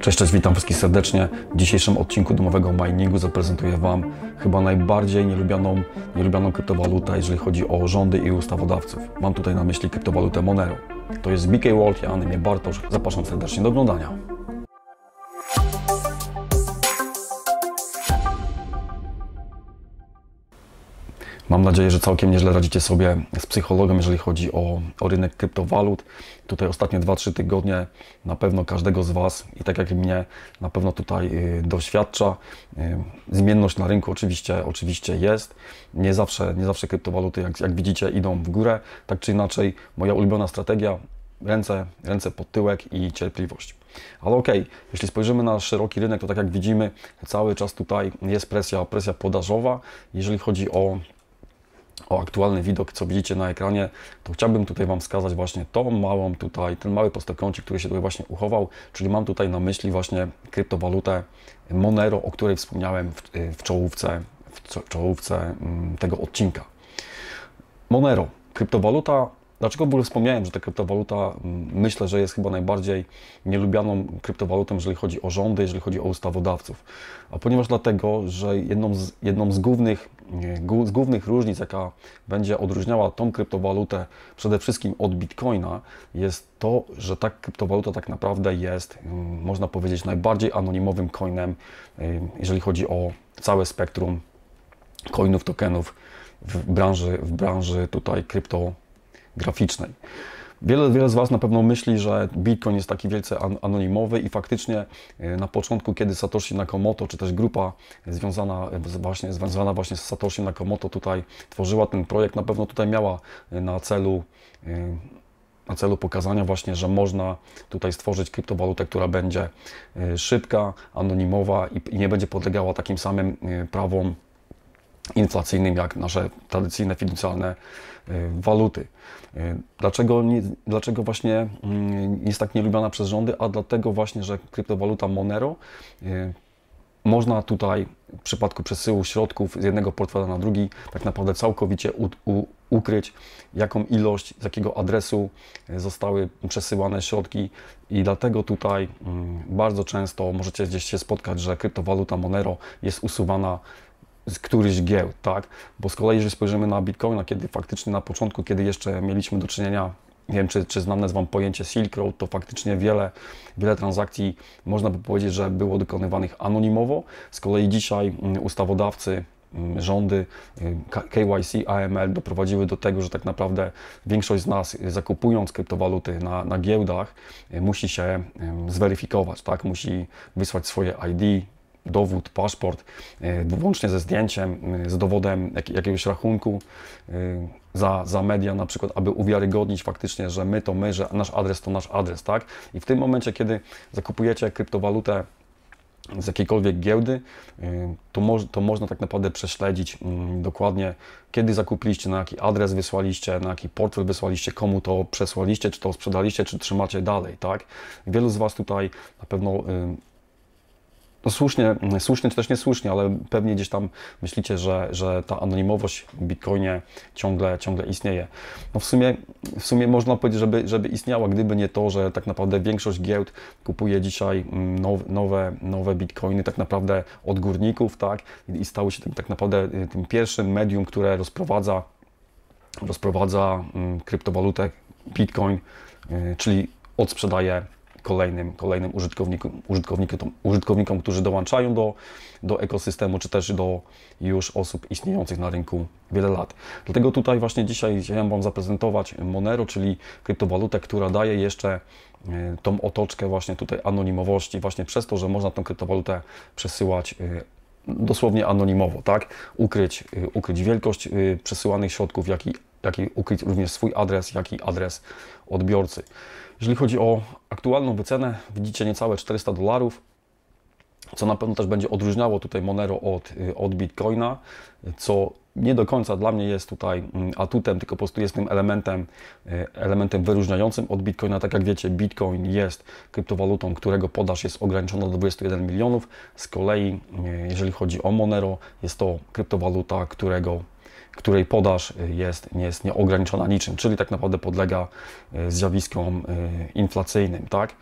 Cześć, cześć, witam wszystkich serdecznie. W dzisiejszym odcinku domowego miningu zaprezentuję Wam chyba najbardziej nielubianą, nielubianą kryptowalutę, jeżeli chodzi o rządy i ustawodawców. Mam tutaj na myśli kryptowalutę Monero. To jest BK World, ja na imię Bartosz. Zapraszam serdecznie do oglądania. Mam nadzieję, że całkiem nieźle radzicie sobie z psychologiem, jeżeli chodzi o, o rynek kryptowalut. Tutaj ostatnie 2-3 tygodnie na pewno każdego z Was i tak jak mnie na pewno tutaj y, doświadcza. Y, zmienność na rynku oczywiście, oczywiście jest. Nie zawsze, nie zawsze kryptowaluty, jak, jak widzicie, idą w górę. Tak czy inaczej, moja ulubiona strategia ręce, ręce pod tyłek i cierpliwość. Ale okej, okay, jeśli spojrzymy na szeroki rynek, to tak jak widzimy, cały czas tutaj jest presja, presja podażowa. Jeżeli chodzi o o aktualny widok, co widzicie na ekranie, to chciałbym tutaj Wam wskazać właśnie tą małą tutaj, ten mały prostokącik, który się tutaj właśnie uchował, czyli mam tutaj na myśli właśnie kryptowalutę Monero, o której wspomniałem w, y, w czołówce, w czołówce mm, tego odcinka. Monero, kryptowaluta Dlaczego w ogóle wspomniałem, że ta kryptowaluta mm, myślę, że jest chyba najbardziej nielubianą kryptowalutą, jeżeli chodzi o rządy, jeżeli chodzi o ustawodawców? A ponieważ dlatego, że jedną z, jedną z, głównych, z głównych różnic, jaka będzie odróżniała tą kryptowalutę przede wszystkim od bitcoina, jest to, że ta kryptowaluta tak naprawdę jest, mm, można powiedzieć, najbardziej anonimowym coinem, y, jeżeli chodzi o całe spektrum coinów, tokenów w branży, w branży tutaj krypto graficznej. Wiele, wiele z Was na pewno myśli, że Bitcoin jest taki wielce anonimowy i faktycznie e, na początku, kiedy Satoshi Nakamoto, czy też grupa e, związana e, właśnie, związana właśnie z Satoshi Nakamoto tutaj tworzyła ten projekt, na pewno tutaj miała na celu na celu pokazania właśnie, że można tutaj stworzyć kryptowalutę, która będzie szybka, anonimowa i nie będzie podlegała takim samym prawom inflacyjnym, jak nasze tradycyjne fiducjalne y, waluty. Y, dlaczego, nie, dlaczego właśnie mm, jest tak nielubiana przez rządy? A dlatego właśnie, że kryptowaluta Monero y, można tutaj w przypadku przesyłu środków z jednego portfela na drugi tak naprawdę całkowicie u, u, ukryć, jaką ilość, z jakiego adresu zostały przesyłane środki i dlatego tutaj mm, bardzo często możecie gdzieś się spotkać, że kryptowaluta Monero jest usuwana z któryś giełd, tak? Bo z kolei, jeżeli spojrzymy na Bitcoina, kiedy faktycznie na początku, kiedy jeszcze mieliśmy do czynienia nie wiem, czy, czy znam Wam pojęcie Silk Road, to faktycznie wiele, wiele transakcji można by powiedzieć, że było dokonywanych anonimowo. Z kolei dzisiaj mm, ustawodawcy, mm, rządy mm, KYC, AML doprowadziły do tego, że tak naprawdę większość z nas y, zakupując kryptowaluty na, na giełdach y, musi się zweryfikować, tak? musi wysłać swoje ID, dowód, paszport, e, włącznie ze zdjęciem, e, z dowodem jakiegoś rachunku e, za, za media na przykład, aby uwiarygodnić faktycznie, że my to my, że nasz adres to nasz adres, tak? I w tym momencie, kiedy zakupujecie kryptowalutę z jakiejkolwiek giełdy, to, mo to można tak naprawdę prześledzić mm, dokładnie, kiedy zakupiliście, na jaki adres wysłaliście, na jaki portfel wysłaliście, komu to przesłaliście, czy to sprzedaliście, czy trzymacie dalej, tak? Wielu z Was tutaj na pewno no słusznie, słusznie czy też niesłusznie, ale pewnie gdzieś tam myślicie, że, że ta anonimowość w Bitcoinie ciągle, ciągle istnieje. No w, sumie, w sumie można powiedzieć, żeby, żeby istniała, gdyby nie to, że tak naprawdę większość giełd kupuje dzisiaj mm, now, nowe, nowe Bitcoiny tak naprawdę od górników tak? i stały się tym, tak naprawdę y, tym pierwszym medium, które rozprowadza, rozprowadza mm, kryptowalutę Bitcoin, y, czyli odsprzedaje kolejnym, kolejnym użytkownikom, użytkownikom, użytkownikom, którzy dołączają do, do ekosystemu, czy też do już osób istniejących na rynku wiele lat. Dlatego tutaj właśnie dzisiaj chciałem Wam zaprezentować Monero, czyli kryptowalutę, która daje jeszcze e, tą otoczkę właśnie tutaj anonimowości, właśnie przez to, że można tą kryptowalutę przesyłać e, dosłownie anonimowo, tak? Ukryć, e, ukryć wielkość przesyłanych środków, jak i jak i ukryć również swój adres, jak i adres odbiorcy. Jeżeli chodzi o aktualną wycenę, widzicie niecałe 400 dolarów, co na pewno też będzie odróżniało tutaj Monero od, y, od Bitcoina, co nie do końca dla mnie jest tutaj mm, atutem, tylko po prostu jest tym elementem, y, elementem wyróżniającym od Bitcoina. Tak jak wiecie, Bitcoin jest kryptowalutą, którego podaż jest ograniczona do 21 milionów. Z kolei, y, jeżeli chodzi o Monero, jest to kryptowaluta, którego której podaż y, jest, nie jest nieograniczona niczym, czyli tak naprawdę podlega y, zjawiskom y, inflacyjnym, tak?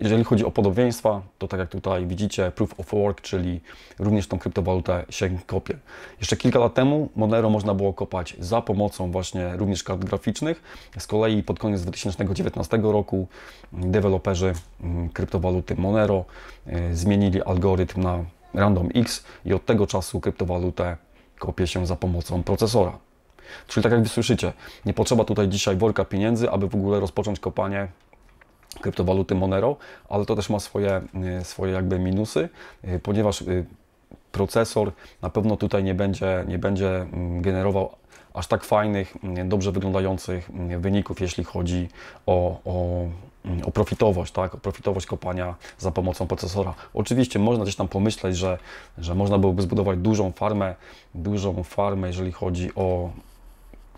Jeżeli chodzi o podobieństwa, to tak jak tutaj widzicie, Proof of Work, czyli również tą kryptowalutę się kopie. Jeszcze kilka lat temu Monero można było kopać za pomocą właśnie również kart graficznych. Z kolei pod koniec 2019 roku mm, deweloperzy mm, kryptowaluty Monero zmienili algorytm na Random X i od tego czasu kryptowalutę kopie się za pomocą procesora. Czyli tak jak słyszycie, nie potrzeba tutaj dzisiaj worka pieniędzy, aby w ogóle rozpocząć kopanie kryptowaluty Monero, ale to też ma swoje, y, swoje jakby minusy, y, ponieważ y, procesor na pewno tutaj nie będzie, nie będzie mm, generował aż tak fajnych, mm, dobrze wyglądających mm, wyników, jeśli chodzi o, o, o, profitowość, tak? o profitowość kopania za pomocą procesora. Oczywiście można gdzieś tam pomyśleć, że, że można byłoby zbudować dużą farmę, dużą farmę, jeżeli chodzi o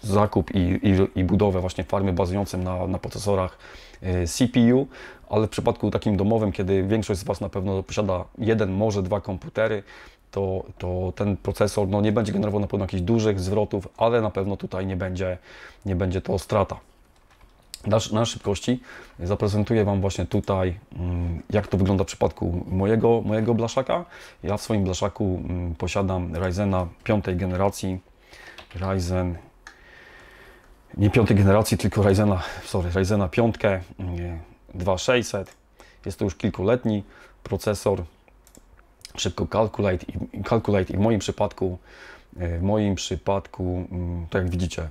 zakup i, i, i budowę właśnie farmy bazującym na, na procesorach y, CPU, ale w przypadku takim domowym, kiedy większość z Was na pewno posiada jeden, może dwa komputery, to, to ten procesor no, nie będzie generował na pewno jakichś dużych zwrotów, ale na pewno tutaj nie będzie, nie będzie to strata. Na, szybkości zaprezentuję Wam właśnie tutaj, mm, jak to wygląda w przypadku mojego, mojego blaszaka. Ja w swoim blaszaku mm, posiadam Ryzena piątej generacji, Ryzen nie piątej generacji, tylko Ryzena, sorry, Ryzena piątkę, 2600. Mm, Jest to już kilkuletni procesor, szybko calculate i, calculate i w moim przypadku, e, w moim przypadku, tak jak widzicie,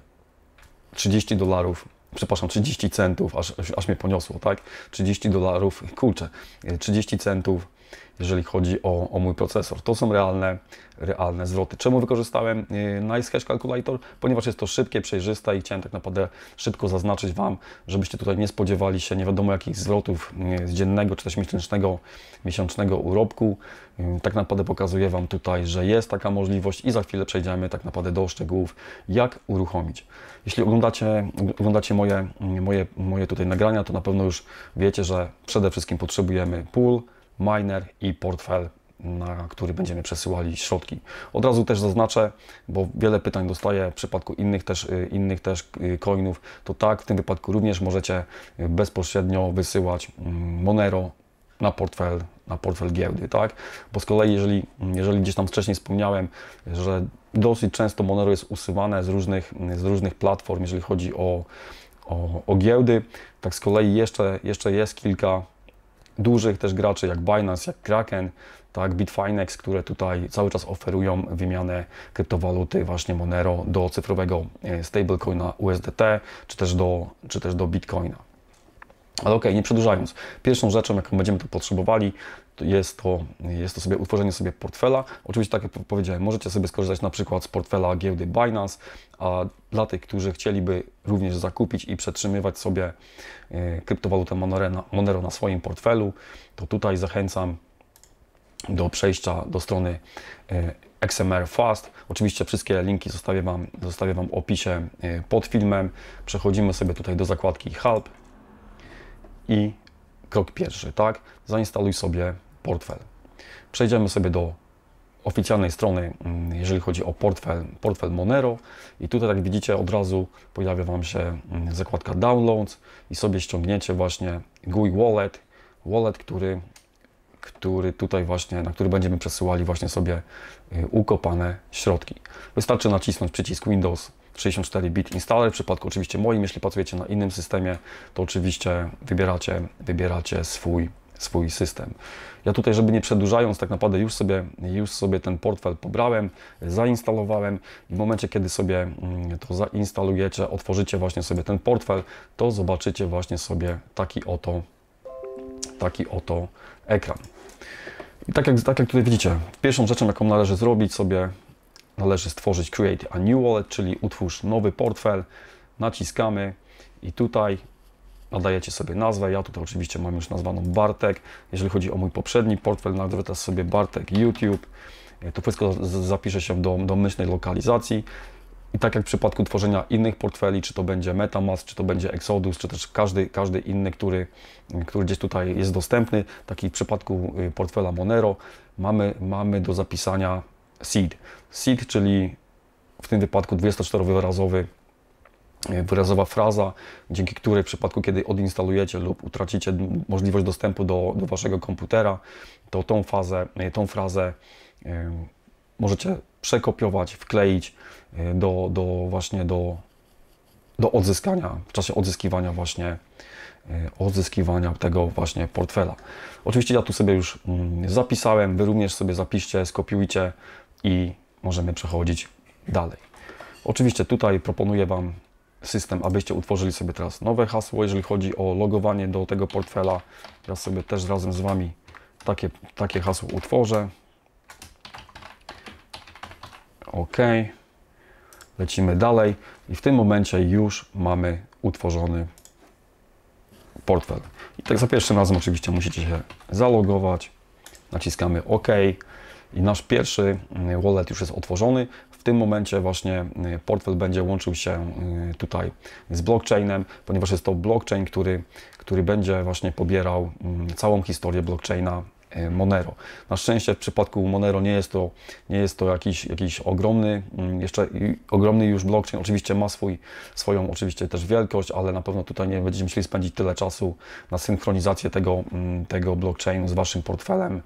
30 dolarów, przepraszam, 30 centów, aż, aż mnie poniosło, tak? 30 dolarów, kurczę, 30 e, centów jeżeli chodzi o, o mój procesor. To są realne, realne zwroty. Czemu wykorzystałem y, Nice Hash Calculator? Ponieważ jest to szybkie, przejrzyste i chciałem tak naprawdę szybko zaznaczyć Wam, żebyście tutaj nie spodziewali się nie wiadomo jakich zwrotów y, z dziennego czy też miesięcznego, miesięcznego urobku. Y, tak naprawdę pokazuję Wam tutaj, że jest taka możliwość i za chwilę przejdziemy tak naprawdę do szczegółów, jak uruchomić. Jeśli oglądacie, oglądacie moje, moje, moje tutaj nagrania, to na pewno już wiecie, że przede wszystkim potrzebujemy pool, miner i portfel, na który będziemy przesyłali środki. Od razu też zaznaczę, bo wiele pytań dostaję w przypadku innych też, y, innych też y, coinów, to tak, w tym wypadku również możecie y, bezpośrednio wysyłać mm, Monero na portfel, na portfel giełdy, tak? Bo z kolei, jeżeli, mm, jeżeli gdzieś tam wcześniej wspomniałem, że dosyć często Monero jest usuwane z różnych, z różnych platform, jeżeli chodzi o, o, o giełdy, tak z kolei jeszcze, jeszcze jest kilka dużych też graczy jak Binance, jak Kraken, tak, Bitfinex, które tutaj cały czas oferują wymianę kryptowaluty właśnie Monero do cyfrowego e, stablecoina USDT, czy też do, czy też do Bitcoina. Ale ok, nie przedłużając. Pierwszą rzeczą, jaką będziemy tu potrzebowali, to jest to, jest to sobie utworzenie sobie portfela. Oczywiście, tak jak powiedziałem, możecie sobie skorzystać na przykład z portfela giełdy Binance, a dla tych, którzy chcieliby również zakupić i przetrzymywać sobie e, kryptowalutę Monero na swoim portfelu, to tutaj zachęcam do przejścia do strony e, XMR Fast. Oczywiście wszystkie linki zostawię Wam, zostawię wam w opisie e, pod filmem. Przechodzimy sobie tutaj do zakładki Help i krok pierwszy, tak? Zainstaluj sobie portfel. Przejdziemy sobie do oficjalnej strony, mm, jeżeli chodzi o portfel, portfel Monero i tutaj jak widzicie od razu pojawia Wam się mm, zakładka Downloads i sobie ściągniecie właśnie GUI Wallet, wallet, który, który tutaj właśnie, na który będziemy przesyłali właśnie sobie y, ukopane środki. Wystarczy nacisnąć przycisk Windows 64 bit installer. W przypadku oczywiście moim, jeśli pracujecie na innym systemie, to oczywiście wybieracie, wybieracie swój, swój system. Ja tutaj, żeby nie przedłużając, tak naprawdę już sobie, już sobie ten portfel pobrałem, zainstalowałem i w momencie, kiedy sobie mm, to zainstalujecie, otworzycie właśnie sobie ten portfel, to zobaczycie właśnie sobie taki oto, taki oto ekran. I tak jak, tak jak tutaj widzicie, pierwszą rzeczą, jaką należy zrobić sobie, należy stworzyć Create a New Wallet, czyli utwórz nowy portfel, naciskamy i tutaj nadajecie sobie nazwę. Ja tutaj oczywiście mam już nazwaną Bartek. Jeżeli chodzi o mój poprzedni portfel, nazwę teraz sobie Bartek YouTube. E, to wszystko zapisze się do domyślnej lokalizacji. I tak jak w przypadku tworzenia innych portfeli, czy to będzie Metamask, czy to będzie Exodus, czy też każdy, każdy inny, który, który gdzieś tutaj jest dostępny, taki w przypadku y, portfela Monero mamy, mamy do zapisania seed. Seed, czyli w tym wypadku 24-wyrazowy e, wyrazowa fraza, dzięki której w przypadku, kiedy odinstalujecie lub utracicie możliwość dostępu do, do waszego komputera, to tą, fazę, e, tą frazę e, możecie przekopiować, wkleić do, do właśnie do, do odzyskania, w czasie odzyskiwania właśnie odzyskiwania tego właśnie portfela. Oczywiście ja tu sobie już mm, zapisałem, Wy również sobie zapiszcie, skopiujcie i możemy przechodzić dalej. Oczywiście tutaj proponuję Wam system, abyście utworzyli sobie teraz nowe hasło, jeżeli chodzi o logowanie do tego portfela. Ja sobie też razem z Wami takie, takie hasło utworzę. OK. Lecimy dalej i w tym momencie już mamy utworzony portfel. I tak za pierwszym razem oczywiście musicie się zalogować. Naciskamy OK. I nasz pierwszy mm, wallet już jest otworzony. W tym momencie właśnie mm, portfel będzie łączył się mm, tutaj z blockchainem, ponieważ jest to blockchain, który, który będzie właśnie pobierał całą historię blockchaina Monero. Na szczęście w przypadku Monero nie jest to, nie jest to jakiś, jakiś ogromny, mm, jeszcze ogromny już blockchain. Oczywiście ma swój, swoją oczywiście też wielkość, ale na pewno tutaj nie będziecie musieli spędzić tyle czasu na synchronizację tego, mm, tego blockchainu z Waszym portfelem,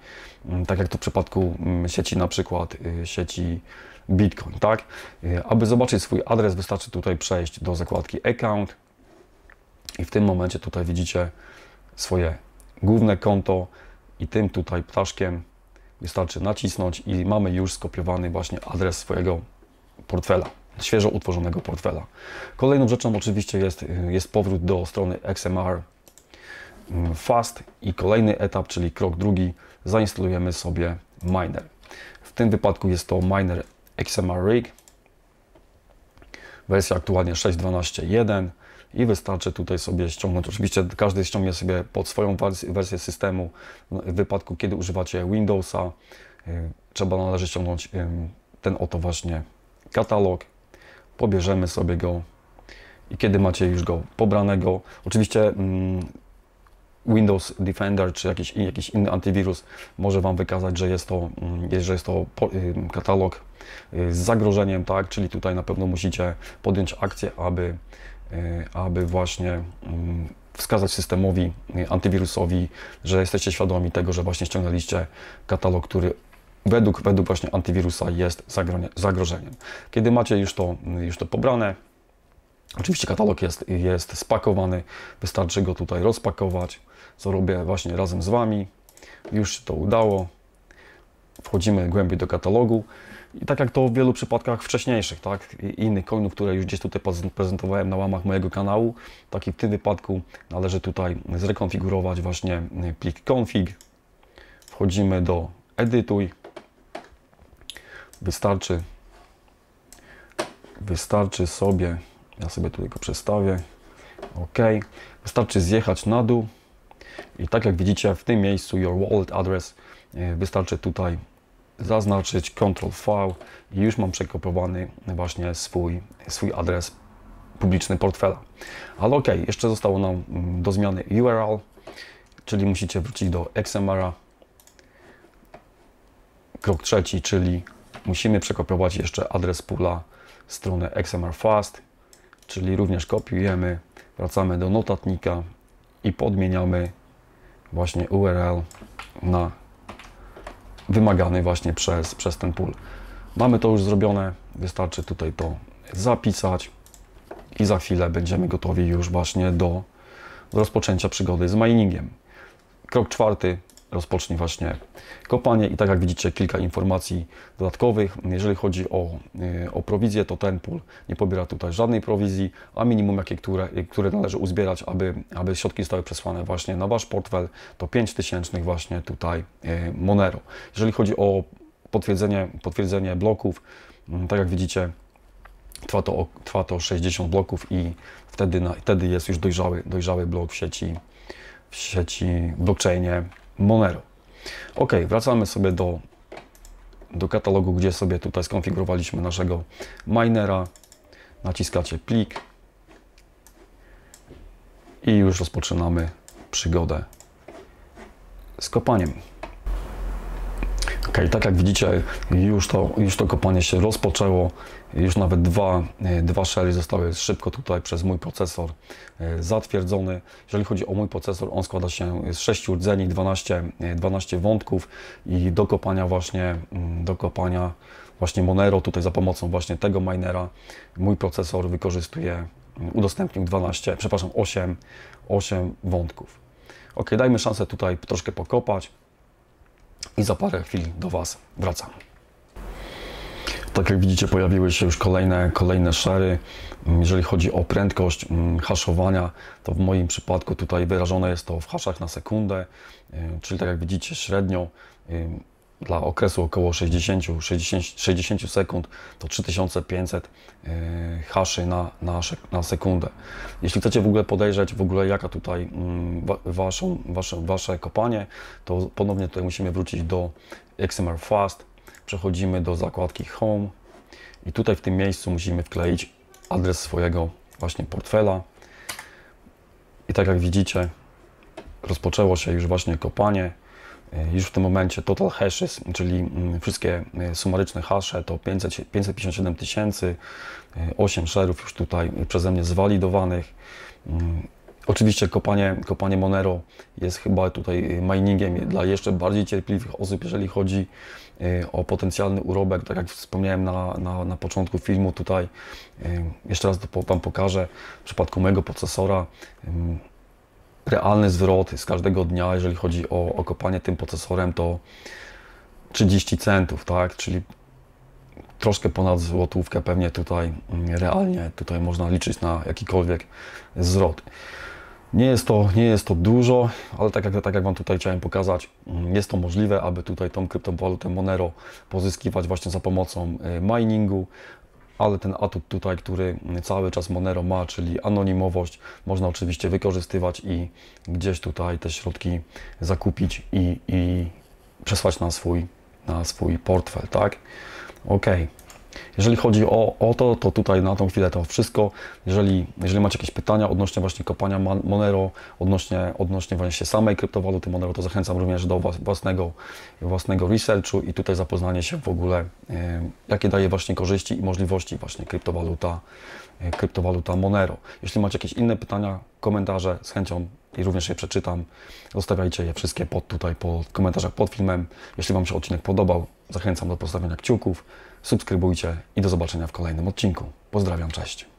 mm, tak jak to w przypadku sieci na przykład y, sieci Bitcoin, tak? Y, aby zobaczyć swój adres wystarczy tutaj przejść do zakładki Account i w tym momencie tutaj widzicie swoje główne konto, i tym tutaj ptaszkiem wystarczy nacisnąć i mamy już skopiowany właśnie adres swojego portfela, świeżo utworzonego portfela. Kolejną rzeczą oczywiście jest, jest powrót do strony XMR Fast i kolejny etap, czyli krok drugi, zainstalujemy sobie miner. W tym wypadku jest to miner XMR Rig, wersja aktualnie 6.12.1 i wystarczy tutaj sobie ściągnąć. Oczywiście każdy ściągnie sobie pod swoją wersję systemu. No, w wypadku, kiedy używacie Windowsa, y, trzeba należy ściągnąć y, ten oto właśnie katalog. Pobierzemy sobie go i kiedy macie już go pobranego, oczywiście mm, Windows Defender czy jakiś, jakiś inny antywirus może Wam wykazać, że jest to, mm, że jest to y, katalog z zagrożeniem, tak? Czyli tutaj na pewno musicie podjąć akcję, aby E, aby właśnie mm, wskazać systemowi e, antywirusowi, że jesteście świadomi tego, że właśnie ściągnęliście katalog, który według, według właśnie antywirusa jest zagrożeniem. Kiedy macie już to, już to pobrane, oczywiście katalog jest, jest spakowany, wystarczy go tutaj rozpakować, co robię właśnie razem z Wami. Już się to udało. Wchodzimy głębiej do katalogu. I tak jak to w wielu przypadkach wcześniejszych, tak, i innych coinów, które już gdzieś tutaj prezentowałem na łamach mojego kanału, tak i w tym wypadku należy tutaj zrekonfigurować właśnie e, plik config. Wchodzimy do edytuj. Wystarczy, wystarczy sobie, ja sobie tutaj go przestawię, ok. Wystarczy zjechać na dół i tak jak widzicie w tym miejscu your wallet address e, wystarczy tutaj zaznaczyć Ctrl V i już mam przekopowany właśnie swój, swój adres publiczny portfela. Ale ok, jeszcze zostało nam mm, do zmiany URL, czyli musicie wrócić do XMR-a. Krok trzeci, czyli musimy przekopiować jeszcze adres pula strony XMR Fast, czyli również kopiujemy, wracamy do notatnika i podmieniamy właśnie URL na wymagany właśnie przez, przez ten pól. Mamy to już zrobione, wystarczy tutaj to zapisać i za chwilę będziemy gotowi już właśnie do rozpoczęcia przygody z miningiem. Krok czwarty, rozpocznie właśnie kopanie. I tak jak widzicie, kilka informacji dodatkowych. Jeżeli chodzi o, e, o prowizję, to ten pól nie pobiera tutaj żadnej prowizji, a minimum, jakie, które, które należy uzbierać, aby, aby środki zostały przesłane właśnie na Wasz portfel, to 5000 właśnie tutaj e, Monero. Jeżeli chodzi o potwierdzenie, potwierdzenie bloków, mm, tak jak widzicie, Trwa to, trwa to 60 bloków i wtedy, na, wtedy jest już dojrzały, dojrzały blok w sieci, w sieci w blockchainie Monero. Ok, wracamy sobie do, do katalogu, gdzie sobie tutaj skonfigurowaliśmy naszego minera. Naciskacie plik i już rozpoczynamy przygodę z kopaniem. Ok, tak jak widzicie, już to, już to kopanie się rozpoczęło. Już nawet dwa, e, dwa shelly zostały szybko tutaj przez mój procesor e, zatwierdzony. Jeżeli chodzi o mój procesor, on składa się z 6 rdzeni, 12, 12 e, wątków i do kopania właśnie, mm, do kopania właśnie Monero, tutaj za pomocą właśnie tego minera, mój procesor wykorzystuje, mm, udostępnił 12, przepraszam, 8, 8 wątków. Ok, dajmy szansę tutaj troszkę pokopać i za parę chwil do Was wracam. Tak jak widzicie, pojawiły się już kolejne, kolejne szary. Mm, Jeżeli chodzi o prędkość mm, haszowania, to w moim przypadku tutaj wyrażone jest to w haszach na sekundę, y, czyli tak jak widzicie średnio dla okresu około 60, 60, 60 sekund to 3500 e, haszy na, na, na sekundę. Jeśli chcecie w ogóle podejrzeć w ogóle jaka tutaj mm, waszą, wasze, wasze kopanie, to ponownie tutaj musimy wrócić do XMR Fast, przechodzimy do zakładki Home i tutaj w tym miejscu musimy wkleić adres swojego właśnie portfela. I tak jak widzicie, rozpoczęło się już właśnie kopanie. E, już w tym momencie total hashes, czyli mm, wszystkie e, sumaryczne hasze to 500, 557 tysięcy, 8 e, szerów już tutaj przeze mnie zwalidowanych. Mm, oczywiście kopanie, kopanie Monero jest chyba tutaj miningiem dla jeszcze bardziej cierpliwych osób, jeżeli chodzi o potencjalny urobek. Tak jak wspomniałem na, na, na początku filmu tutaj, jeszcze raz to Wam pokażę, w przypadku mojego procesora realny zwrot z każdego dnia, jeżeli chodzi o, okopanie tym procesorem, to 30 centów, tak? Czyli troszkę ponad złotówkę pewnie tutaj mm, realnie tutaj można liczyć na jakikolwiek zwrot. Nie jest to, nie jest to dużo, ale tak jak, tak jak Wam tutaj chciałem pokazać, mm, jest to możliwe, aby tutaj tą kryptowalutę Monero pozyskiwać właśnie za pomocą y, miningu, ale ten atut tutaj, który cały czas Monero ma, czyli anonimowość, można oczywiście wykorzystywać i gdzieś tutaj te środki zakupić i, i przesłać na swój, na swój portfel, tak? Okej. Okay. Jeżeli chodzi o, o to, to tutaj na tą chwilę to wszystko. Jeżeli, jeżeli macie jakieś pytania odnośnie właśnie kopania Monero, odnośnie, odnośnie właśnie samej kryptowaluty Monero, to zachęcam również do własnego, własnego researchu i tutaj zapoznanie się w ogóle, y, jakie daje właśnie korzyści i możliwości właśnie kryptowaluta, y, kryptowaluta Monero. Jeśli macie jakieś inne pytania, komentarze, z chęcią i również je przeczytam. Zostawiajcie je wszystkie pod tutaj, po komentarzach pod filmem. Jeśli Wam się odcinek podobał, zachęcam do postawienia kciuków, subskrybujcie i do zobaczenia w kolejnym odcinku. Pozdrawiam, cześć.